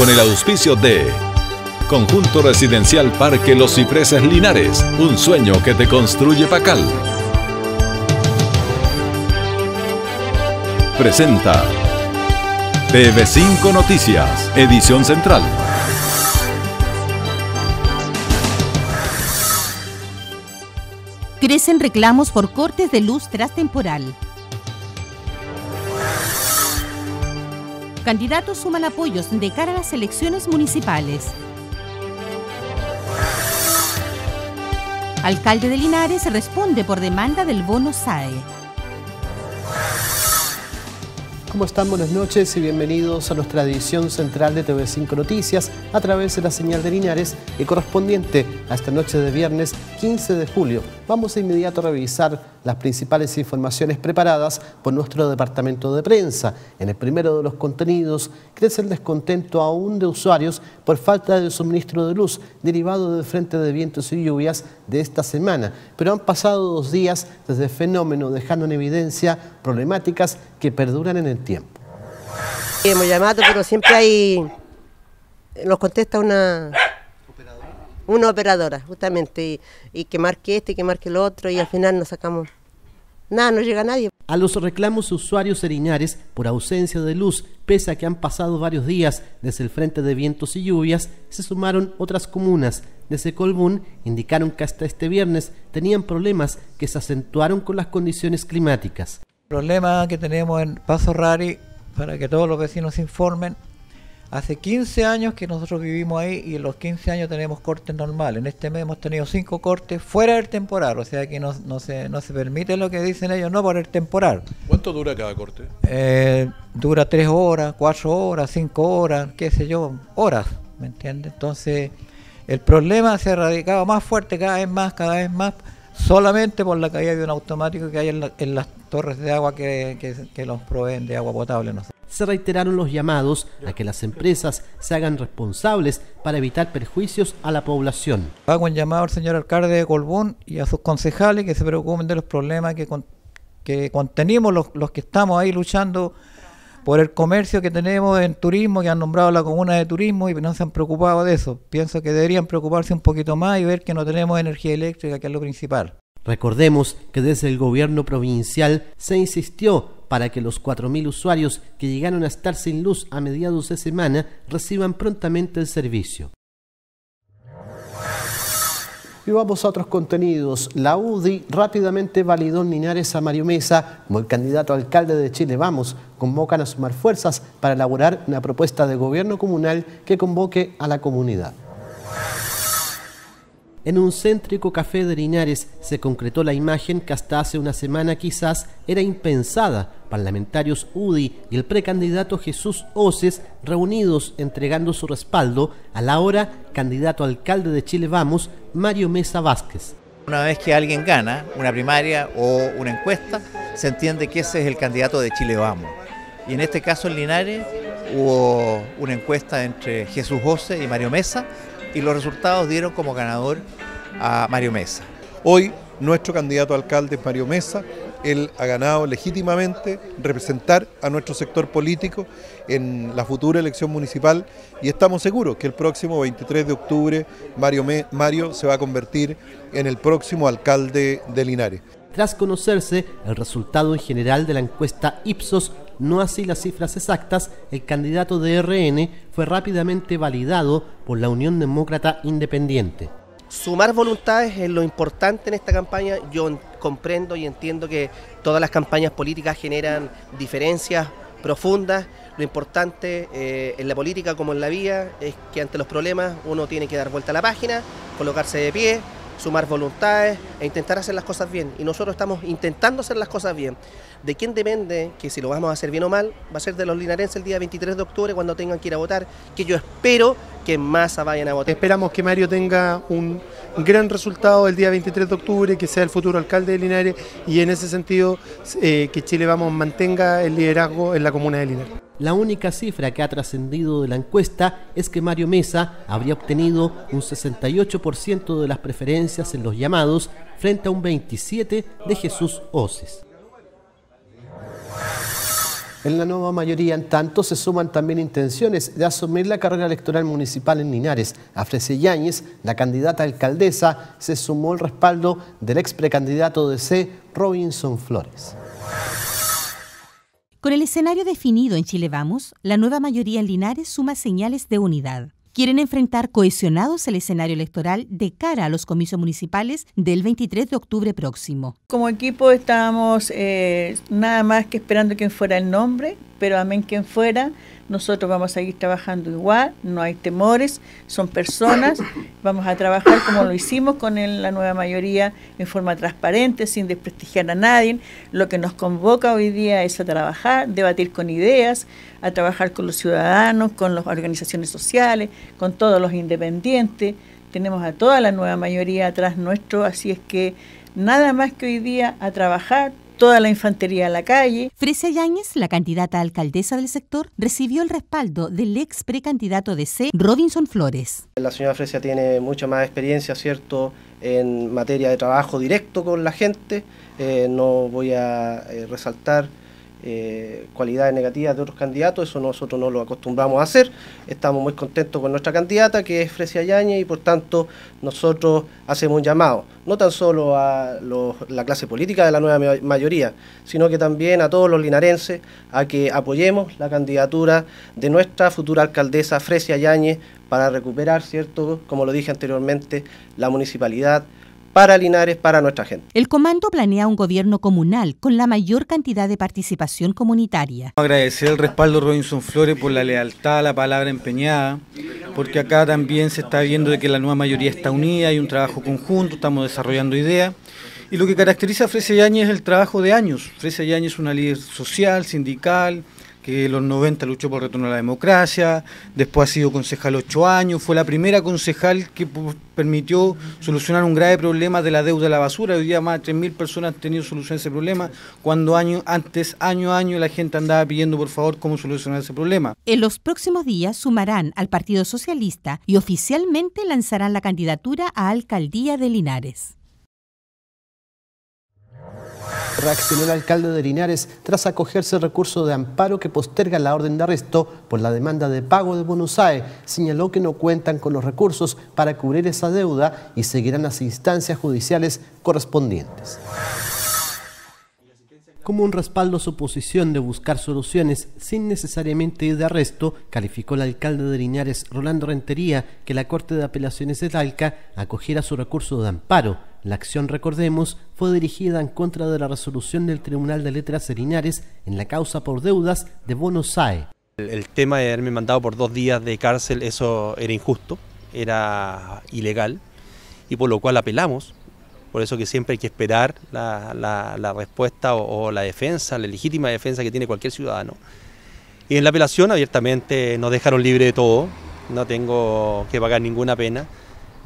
con el auspicio de Conjunto Residencial Parque Los Cipreses Linares, un sueño que te construye Pacal. Presenta TV5 Noticias, edición central. Crecen reclamos por cortes de luz tras temporal. Candidatos suman apoyos de cara a las elecciones municipales. Alcalde de Linares responde por demanda del bono SAE. ¿Cómo están? Buenas noches y bienvenidos a nuestra edición central de TV5 Noticias a través de la señal de Linares y correspondiente a esta noche de viernes 15 de julio. Vamos a inmediato a revisar las principales informaciones preparadas por nuestro departamento de prensa. En el primero de los contenidos crece el descontento aún de usuarios por falta de suministro de luz derivado del frente de vientos y lluvias de esta semana. Pero han pasado dos días desde el fenómeno dejando en evidencia problemáticas que perduran en el tiempo. Hemos llamado, pero siempre hay... Nos contesta una, una operadora, justamente, y, que marque este, que marque el otro, y al final no sacamos nada, no llega nadie. A los reclamos de usuarios seriñares por ausencia de luz, pese a que han pasado varios días desde el frente de vientos y lluvias, se sumaron otras comunas. Desde Colbún indicaron que hasta este viernes tenían problemas que se acentuaron con las condiciones climáticas. El problema que tenemos en Paso Rari, para que todos los vecinos se informen, Hace 15 años que nosotros vivimos ahí y en los 15 años tenemos cortes normales. En este mes hemos tenido 5 cortes fuera del temporal, o sea que no, se, permite lo que dicen ellos, no por el temporal. ¿Cuánto dura cada corte? Eh, dura 3 horas, 4 horas, 5 horas, qué sé yo, horas, ¿me entiendes? Entonces el problema se ha erradicado más fuerte, cada vez más, cada vez más, solamente por la caída de un automático que hay en, las torres de agua que, los proveen de agua potable. No se reiteraron los llamados a que las empresas se hagan responsables para evitar perjuicios a la población. Hago un llamado al señor alcalde de colbón y a sus concejales que se preocupen de los problemas que, que contenimos los que estamos ahí luchando por el comercio que tenemos en turismo, que han nombrado la comuna de turismo y no se han preocupado de eso. Pienso que deberían preocuparse un poquito más y ver que no tenemos energía eléctrica, que es lo principal. Recordemos que desde el gobierno provincial se insistió para que los 4.000 usuarios que llegaron a estar sin luz a mediados de semana reciban prontamente el servicio. Y vamos a otros contenidos. La UDI rápidamente validó Ninares a Mario Mesa como el candidato alcalde de Chile Vamos. Convocan a sumar fuerzas para elaborar una propuesta de gobierno comunal que convoque a la comunidad. En un céntrico café de Linares se concretó la imagen que hasta hace una semana quizás era impensada. Parlamentarios UDI y el precandidato Jesús Oces reunidos entregando su respaldo a la hora candidato alcalde de Chile Vamos, Mario Mesa Vázquez. Una vez que alguien gana una primaria o una encuesta, se entiende que ese es el candidato de Chile Vamos. Y en este caso en Linares hubo una encuesta entre Jesús José y Mario Mesa y los resultados dieron como ganador a Mario Mesa. Hoy nuestro candidato a alcalde es Mario Mesa, él ha ganado legítimamente representar a nuestro sector político en la futura elección municipal y estamos seguros que el próximo 23 de octubre Mario, Mario se va a convertir en el próximo alcalde de Linares tras conocerse el resultado en general de la encuesta Ipsos, no así las cifras exactas, el candidato de RN fue rápidamente validado por la Unión Demócrata Independiente. Sumar voluntades es lo importante en esta campaña. Yo comprendo y entiendo que todas las campañas políticas generan diferencias profundas. Lo importante eh, en la política como en la vida es que ante los problemas uno tiene que dar vuelta a la página, colocarse de pie, sumar voluntades e intentar hacer las cosas bien. Y nosotros estamos intentando hacer las cosas bien. ¿De quién depende que si lo vamos a hacer bien o mal? Va a ser de los linares el día 23 de octubre cuando tengan que ir a votar, que yo espero que en masa vayan a votar. Esperamos que Mario tenga un gran resultado el día 23 de octubre, que sea el futuro alcalde de Linares y en ese sentido eh, que Chile Vamos mantenga el liderazgo en la comuna de Linares. La única cifra que ha trascendido de la encuesta es que Mario Mesa habría obtenido un 68% de las preferencias en los llamados frente a un 27% de Jesús Oces. En la nueva mayoría, en tanto, se suman también intenciones de asumir la carrera electoral municipal en Linares. A Frese Yáñez, la candidata alcaldesa, se sumó el respaldo del ex precandidato de C, Robinson Flores. Con el escenario definido en Chile Vamos, la nueva mayoría en Linares suma señales de unidad. Quieren enfrentar cohesionados el escenario electoral de cara a los comicios municipales del 23 de octubre próximo. Como equipo estábamos eh, nada más que esperando que fuera el nombre pero amén quien fuera, nosotros vamos a seguir trabajando igual, no hay temores, son personas, vamos a trabajar como lo hicimos con la nueva mayoría en forma transparente, sin desprestigiar a nadie. Lo que nos convoca hoy día es a trabajar, debatir con ideas, a trabajar con los ciudadanos, con las organizaciones sociales, con todos los independientes. Tenemos a toda la nueva mayoría atrás nuestro, así es que nada más que hoy día a trabajar, toda la infantería a la calle. Fresia Yáñez, la candidata a alcaldesa del sector, recibió el respaldo del ex precandidato de C, Robinson Flores. La señora Fresia tiene mucha más experiencia, ¿cierto?, en materia de trabajo directo con la gente. Eh, no voy a eh, resaltar eh, cualidades negativas de otros candidatos, eso nosotros no lo acostumbramos a hacer. Estamos muy contentos con nuestra candidata, que es Fresia Yañez, y por tanto nosotros hacemos un llamado, no tan solo a la clase política de la nueva mayoría, sino que también a todos los linarenses a que apoyemos la candidatura de nuestra futura alcaldesa Fresia Yañez para recuperar, ¿cierto? Como lo dije anteriormente, la municipalidad para Linares, para nuestra gente. El comando planea un gobierno comunal con la mayor cantidad de participación comunitaria. Agradecer el respaldo Robinson Flores por la lealtad, la palabra empeñada, porque acá también se está viendo de que la nueva mayoría está unida, hay un trabajo conjunto, estamos desarrollando ideas. Y lo que caracteriza a Fresa Yañez es el trabajo de años. Fresa Yañez es una líder social, sindical, que en los 90 luchó por retorno a la democracia, después ha sido concejal ocho años, fue la primera concejal que permitió solucionar un grave problema de la deuda a la basura. Hoy día más de 3.000 personas han tenido solución a ese problema, cuando año, antes, año a año, la gente andaba pidiendo por favor cómo solucionar ese problema. En los próximos días sumarán al Partido Socialista y oficialmente lanzarán la candidatura a alcaldía de Linares reaccionó el alcalde de Linares tras acogerse el recurso de amparo que posterga la orden de arresto por la demanda de pago de Buenos Aires. Señaló que no cuentan con los recursos para cubrir esa deuda y seguirán las instancias judiciales correspondientes como un respaldo a su posición de buscar soluciones sin necesariamente ir de arresto, calificó el alcalde de Linares, Rolando Rentería, que la Corte de Apelaciones de Talca acogiera su recurso de amparo. La acción, recordemos, fue dirigida en contra de la resolución del Tribunal de Letras de Linares en la causa por deudas de Bono SAE. El, el tema de haberme mandado por dos días de cárcel, eso era injusto, era ilegal, y por lo cual apelamos por eso que siempre hay que esperar la, respuesta o, la defensa, la legítima defensa que tiene cualquier ciudadano. Y en la apelación abiertamente nos dejaron libre de todo, no tengo que pagar ninguna pena.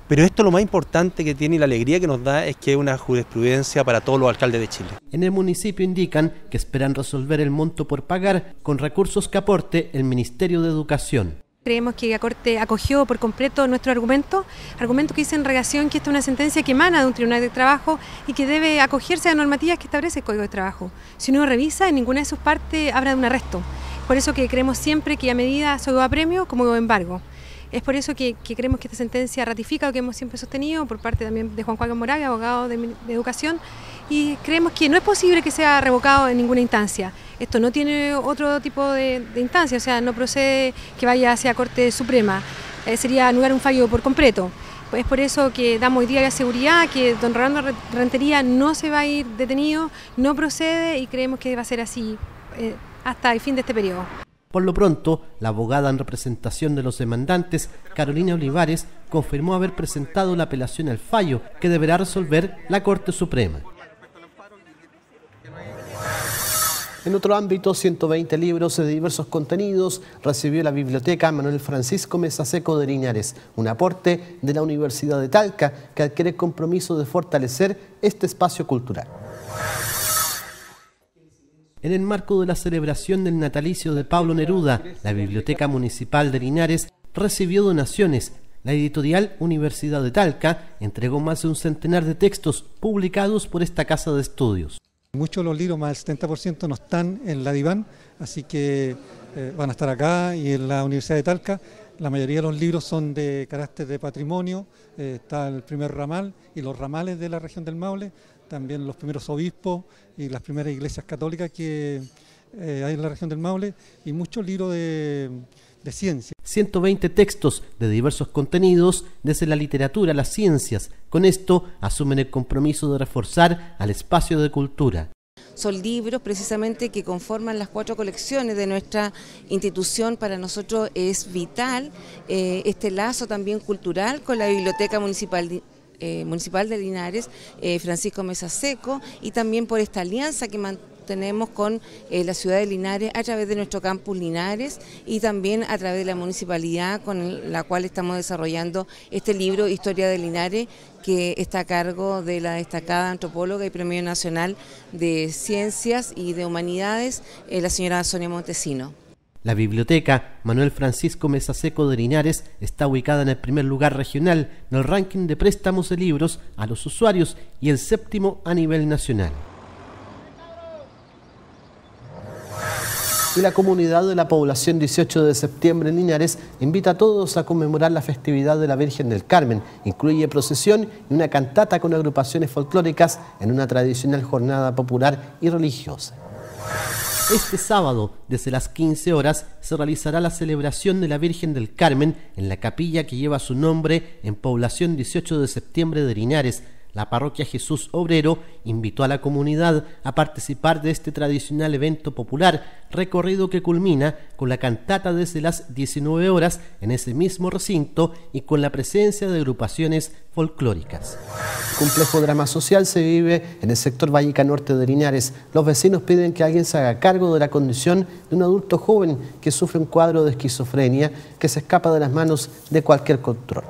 Pero esto lo más importante que tiene y la alegría que nos da es que es una jurisprudencia para todos los alcaldes de Chile. En el municipio indican que esperan resolver el monto por pagar con recursos que aporte el Ministerio de Educación. Creemos que la Corte acogió por completo nuestro argumento, argumento que dice en relación que esta es una sentencia que emana de un tribunal de trabajo y que debe acogerse a normativas que establece el Código de Trabajo. Si uno revisa, en ninguna de sus partes habrá de un arresto. Por eso que creemos siempre que a medida solo a premio como embargo. Es por eso que, creemos que esta sentencia ratifica lo que hemos siempre sostenido por parte también de Juan Juan Morales, abogado de Educación, y creemos que no es posible que sea revocado en ninguna instancia. Esto no tiene otro tipo de, instancia, o sea, no procede que vaya hacia Corte Suprema. Eh, sería anular un fallo por completo. Pues es por eso que damos hoy día la seguridad que don Rolando Rentería no se va a ir detenido, no procede y creemos que va a ser así eh, hasta el fin de este periodo. Por lo pronto, la abogada en representación de los demandantes, Carolina Olivares, confirmó haber presentado la apelación al fallo que deberá resolver la Corte Suprema. En otro ámbito, 120 libros de diversos contenidos recibió la biblioteca Manuel Francisco Mesa Seco de Linares, un aporte de la Universidad de Talca que adquiere compromiso de fortalecer este espacio cultural. En el marco de la celebración del natalicio de Pablo Neruda, la Biblioteca Municipal de Linares recibió donaciones la editorial Universidad de Talca entregó más de un centenar de textos publicados por esta casa de estudios. Muchos de los libros, más del 70%, no están en la diván, así que eh, van a estar acá y en la Universidad de Talca. La mayoría de los libros son de carácter de patrimonio, eh, está el primer ramal y los ramales de la región del Maule, también los primeros obispos y las primeras iglesias católicas que eh, hay en la región del Maule, y muchos libros de de ciencia. 120 textos de diversos contenidos, desde la literatura a las ciencias. Con esto asumen el compromiso de reforzar al espacio de cultura. Son libros precisamente que conforman las cuatro colecciones de nuestra institución. Para nosotros es vital eh, este lazo también cultural con la Biblioteca Municipal de eh, municipal de Linares, eh, Francisco Mesa Seco, y también por esta alianza que mantiene tenemos con eh, la ciudad de Linares a través de nuestro campus Linares y también a través de la municipalidad con la cual estamos desarrollando este libro Historia de Linares que está a cargo de la destacada antropóloga y Premio Nacional de Ciencias y de Humanidades, eh, la señora Sonia Montesino. La biblioteca Manuel Francisco Mesaseco de Linares está ubicada en el primer lugar regional en el ranking de préstamos de libros a los usuarios y el séptimo a nivel nacional. y la comunidad de la población 18 de septiembre en Linares invita a todos a conmemorar la festividad de la Virgen del Carmen. Incluye procesión y una cantata con agrupaciones folclóricas en una tradicional jornada popular y religiosa. Este sábado, desde las 15 horas, se realizará la celebración de la Virgen del Carmen en la capilla que lleva su nombre en Población 18 de septiembre de Linares la parroquia Jesús Obrero invitó a la comunidad a participar de este tradicional evento popular, recorrido que culmina con la cantata desde las 19 horas en ese mismo recinto y con la presencia de agrupaciones folclóricas. El complejo drama social se vive en el sector Vallica Norte de Linares. Los vecinos piden que alguien se haga cargo de la condición de un adulto joven que sufre un cuadro de esquizofrenia que se escapa de las manos de cualquier control.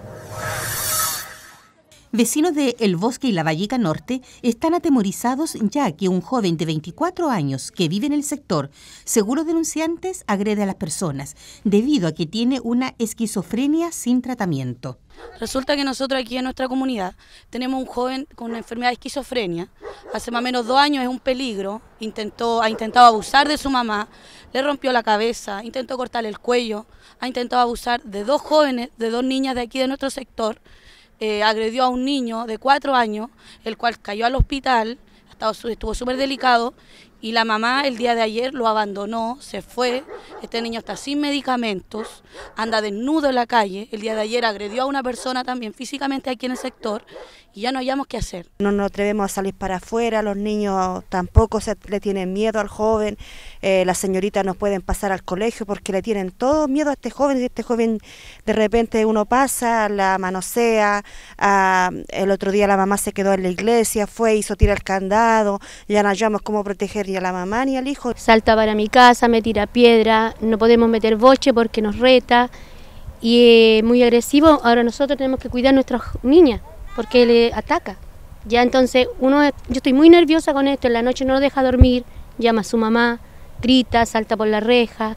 Vecinos de El Bosque y La Vallica Norte están atemorizados ya que un joven de 24 años que vive en el sector, según los denunciantes, agrede a las personas debido a que tiene una esquizofrenia sin tratamiento. Resulta que nosotros aquí en nuestra comunidad tenemos un joven con una enfermedad de esquizofrenia. Hace más o menos dos años es un peligro. Intentó, ha intentado abusar de su mamá, le rompió la cabeza, intentó cortarle el cuello, ha intentado abusar de dos jóvenes, de dos niñas de aquí de nuestro sector eh, agredió a un niño de cuatro años, el cual cayó al hospital, estuvo súper delicado, y la mamá el día de ayer lo abandonó, se fue, este niño está sin medicamentos, anda desnudo en la calle, el día de ayer agredió a una persona también físicamente aquí en el sector y ya no hayamos qué hacer. No nos atrevemos a salir para afuera, los niños tampoco le tienen miedo al joven, eh, las señoritas no pueden pasar al colegio porque le tienen todo miedo a este joven y este joven de repente uno pasa, la manosea, ah, el otro día la mamá se quedó en la iglesia, fue, hizo tirar el candado, ya no hallamos cómo proteger a la mamá ni al hijo. Salta para mi casa, me tira piedra, no podemos meter boche porque nos reta y es eh, muy agresivo. Ahora nosotros tenemos que cuidar a nuestras niñas porque le ataca. Ya entonces uno, yo estoy muy nerviosa con esto, en la noche no lo deja dormir, llama a su mamá, grita, salta por la reja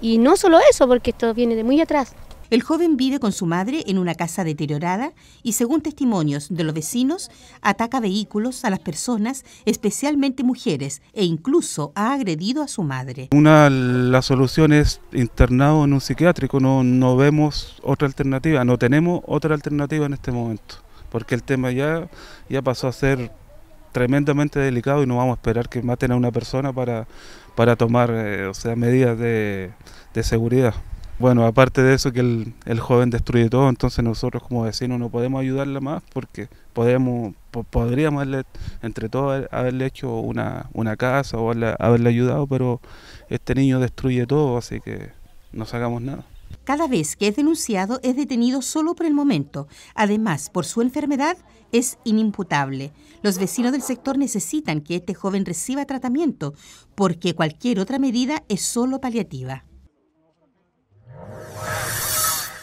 y no solo eso porque esto viene de muy atrás. El joven vive con su madre en una casa deteriorada y, según testimonios de los vecinos, ataca vehículos a las personas, especialmente mujeres, e incluso ha agredido a su madre. Una la solución es internado en un psiquiátrico, no, vemos otra alternativa, no tenemos otra alternativa en este momento, porque el tema ya, ya pasó a ser tremendamente delicado y no vamos a esperar que maten a una persona para, para tomar eh, o sea, medidas de seguridad bueno, aparte de eso que el, joven destruye todo, entonces nosotros como vecinos no podemos ayudarla más porque podemos, podríamos entre todos haberle hecho una, casa o haberle, haberle ayudado, pero este niño destruye todo, así que no sacamos nada. Cada vez que es denunciado es detenido solo por el momento. Además, por su enfermedad es inimputable. Los vecinos del sector necesitan que este joven reciba tratamiento porque cualquier otra medida es solo paliativa.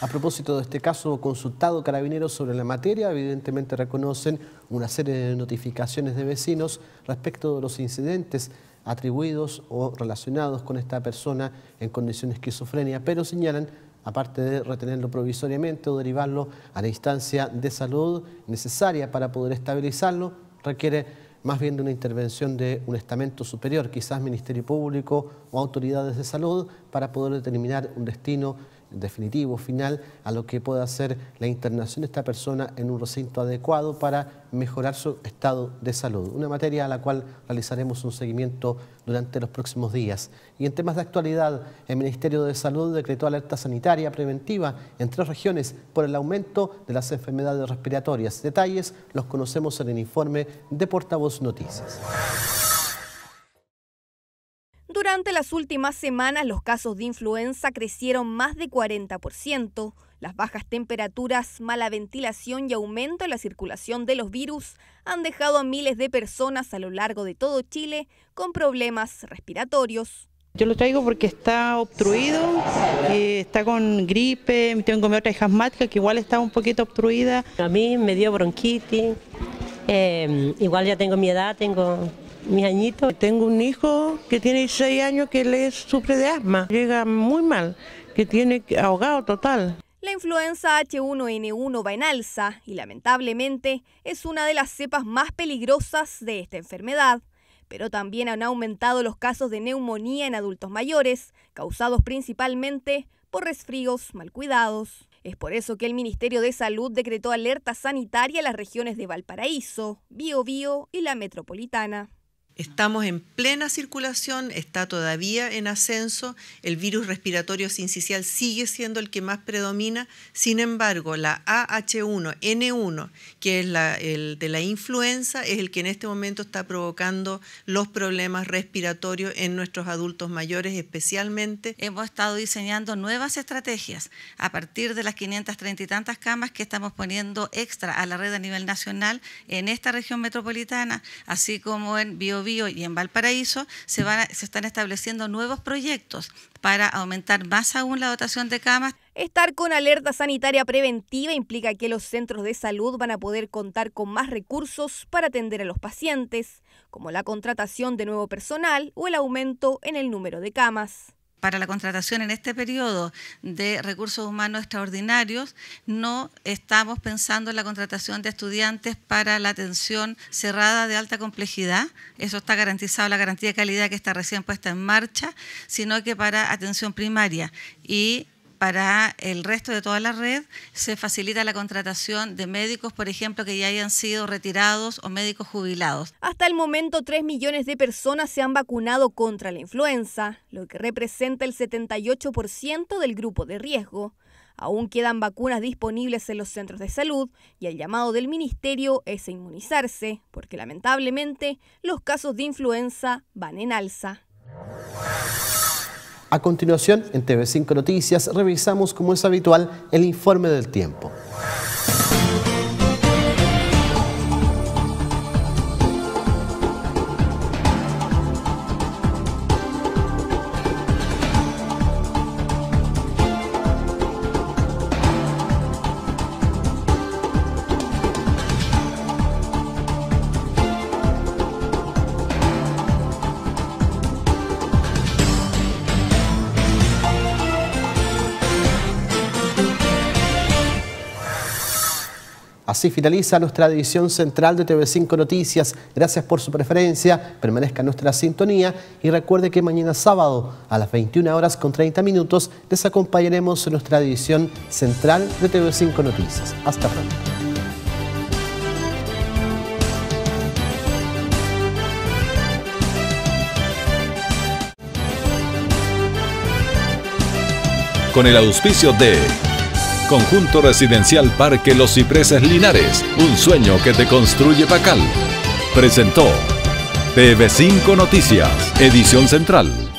A propósito de este caso, consultado carabineros sobre la materia, evidentemente reconocen una serie de notificaciones de vecinos respecto de los incidentes atribuidos o relacionados con esta persona en condición de esquizofrenia, pero señalan aparte de retenerlo provisoriamente o derivarlo a la instancia de salud necesaria para poder estabilizarlo, requiere más bien de una intervención de un estamento superior, quizás Ministerio Público o autoridades de salud, para poder determinar un destino definitivo, final, a lo que pueda ser la internación de esta persona en un recinto adecuado para mejorar su estado de salud. Una materia a la cual realizaremos un seguimiento durante los próximos días. Y en temas de actualidad, el Ministerio de Salud decretó alerta sanitaria preventiva en tres regiones por el aumento de las enfermedades respiratorias. Detalles los conocemos en el informe de Portavoz Noticias. Durante las últimas semanas los casos de influenza crecieron más de 40%. Las bajas temperaturas, mala ventilación y aumento en la circulación de los virus han dejado a miles de personas a lo largo de todo Chile con problemas respiratorios. Yo lo traigo porque está obstruido, eh, está con gripe, tengo mi otra hija asmática que igual está un poquito obstruida. A mí me dio bronquitis, eh, igual ya tengo mi edad, tengo mi añito, Tengo un hijo que tiene 6 años que le sufre de asma, llega muy mal, que tiene ahogado total. La influenza H1N1 va en alza y lamentablemente es una de las cepas más peligrosas de esta enfermedad, pero también han aumentado los casos de neumonía en adultos mayores, causados principalmente por resfríos mal cuidados. Es por eso que el Ministerio de Salud decretó alerta sanitaria a las regiones de Valparaíso, Biobío y la Metropolitana. Estamos en plena circulación, está todavía en ascenso, el virus respiratorio sincicial sigue siendo el que más predomina, sin embargo la AH1N1, que es la, el de la influenza, es el que en este momento está provocando los problemas respiratorios en nuestros adultos mayores especialmente. Hemos estado diseñando nuevas estrategias a partir de las 530 y tantas camas que estamos poniendo extra a la red a nivel nacional en esta región metropolitana, así como en Bio y en Valparaíso, se, se están estableciendo nuevos proyectos para aumentar más aún la dotación de camas. Estar con alerta sanitaria preventiva implica que los centros de salud van a poder contar con más recursos para atender a los pacientes, como la contratación de nuevo personal o el aumento en el número de camas para la contratación en este periodo de recursos humanos extraordinarios, no estamos pensando en la contratación de estudiantes para la atención cerrada de alta complejidad, eso está garantizado, la garantía de calidad que está recién puesta en marcha, sino que para atención primaria. Y para el resto de toda la red se facilita la contratación de médicos, por ejemplo, que ya hayan sido retirados o médicos jubilados. Hasta el momento, 3 millones de personas se han vacunado contra la influenza, lo que representa el 78% del grupo de riesgo. Aún quedan vacunas disponibles en los centros de salud y el llamado del ministerio es a inmunizarse, porque lamentablemente los casos de influenza van en alza. A continuación, en TV5 Noticias, revisamos como es habitual el informe del tiempo. Y finaliza nuestra edición central de TV5 Noticias. Gracias por su preferencia, permanezca en nuestra sintonía y recuerde que mañana sábado a las 21 horas con 30 minutos les acompañaremos en nuestra edición central de TV5 Noticias. Hasta pronto. con el auspicio de Conjunto Residencial Parque Los Cipreses Linares, un sueño que te construye Pacal. Presentó TV5 Noticias, edición central.